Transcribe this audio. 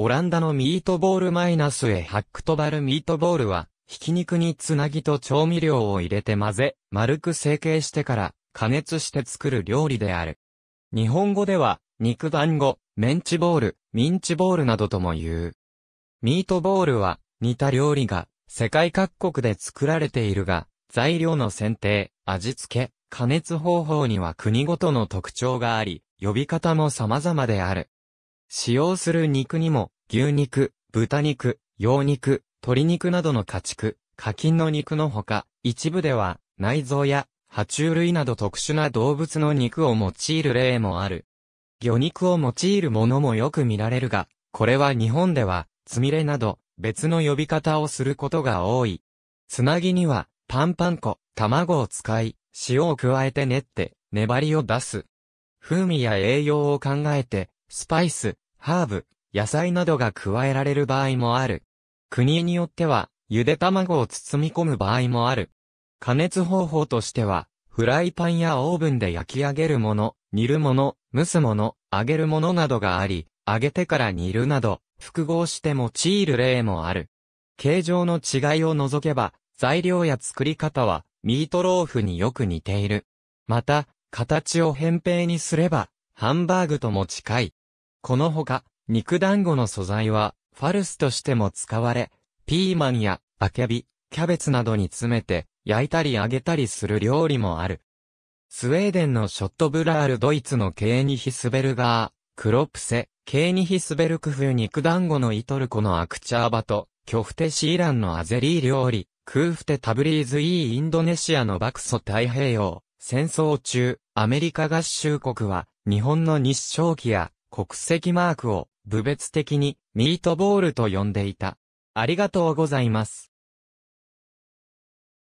オランダのミートボールマイナスへハックトバルミートボールは、ひき肉につなぎと調味料を入れて混ぜ、丸く成形してから加熱して作る料理である。日本語では、肉団子、メンチボール、ミンチボールなどとも言う。ミートボールは、似た料理が、世界各国で作られているが、材料の選定、味付け、加熱方法には国ごとの特徴があり、呼び方も様々である。使用する肉にも、牛肉、豚肉、羊肉、鶏肉などの家畜、課金の肉のほか、一部では、内臓や、爬虫類など特殊な動物の肉を用いる例もある。魚肉を用いるものもよく見られるが、これは日本では、つみれなど、別の呼び方をすることが多い。つなぎには、パンパン粉、卵を使い、塩を加えて練って、粘りを出す。風味や栄養を考えて、スパイス、ハーブ、野菜などが加えられる場合もある。国によっては、ゆで卵を包み込む場合もある。加熱方法としては、フライパンやオーブンで焼き上げるもの、煮るもの、蒸すもの、揚げるものなどがあり、揚げてから煮るなど、複合して用いる例もある。形状の違いを除けば、材料や作り方は、ミートローフによく似ている。また、形を扁平にすれば、ハンバーグとも近い。このほか、肉団子の素材は、ファルスとしても使われ、ピーマンや、アケビ、キャベツなどに詰めて、焼いたり揚げたりする料理もある。スウェーデンのショットブラールドイツのケーニヒスベルガー、クロプセ、ケーニヒスベルクフ肉団子のイトルコのアクチャーバと、キョフテシーランのアゼリー料理、クーフテタブリーズイーインドネシアのバクソ太平洋、戦争中、アメリカ合衆国は、日本の日照期や、国籍マークを部別的にミートボールと呼んでいた。ありがとうございます。